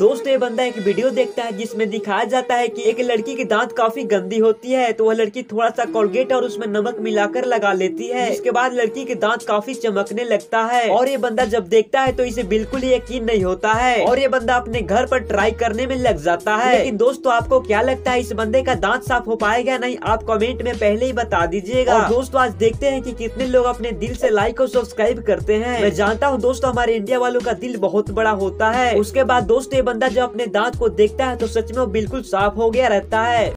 दोस्तों ये बंदा एक वीडियो देखता है जिसमें दिखाया जाता है कि एक लड़की की दांत काफी गंदी होती है तो वह लड़की थोड़ा सा कोलगेट और उसमें नमक मिलाकर लगा लेती है इसके बाद लड़की के दांत काफी चमकने लगता है और ये बंदा जब देखता है तो इसे बिल्कुल ही यकीन नहीं होता है और ये बंदा अपने घर पर ट्राई करने में लग जाता है लेकिन दोस्तों आपको क्या लगता है इस बंदे का दांत साफ हो पाएगा नहीं आप कॉमेंट में पहले ही बता दीजिएगा दोस्तों आज देखते हैं की कितने लोग अपने दिल ऐसी लाइक और सब्सक्राइब करते हैं मैं जानता हूँ दोस्तों हमारे इंडिया वालों का दिल बहुत बड़ा होता है उसके बाद दोस्तों तो ये बंदा जब अपने दांत को देखता है तो सच में वो बिल्कुल साफ हो गया रहता है